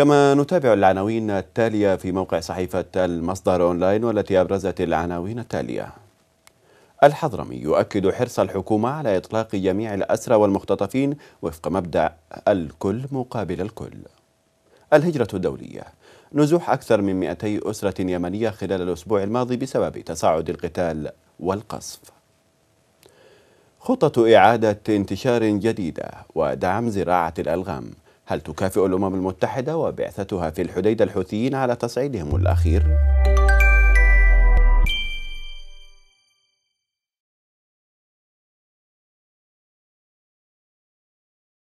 كما نتابع العناوين التالية في موقع صحيفة المصدر أونلاين والتي أبرزت العناوين التالية الحضرمي يؤكد حرص الحكومة على إطلاق جميع الأسرى والمختطفين وفق مبدأ الكل مقابل الكل الهجرة الدولية نزوح أكثر من 200 أسرة يمنية خلال الأسبوع الماضي بسبب تصاعد القتال والقصف خطة إعادة انتشار جديدة ودعم زراعة الألغام هل تكافئ الأمم المتحدة وبعثتها في الحديدة الحوثيين على تصعيدهم الأخير؟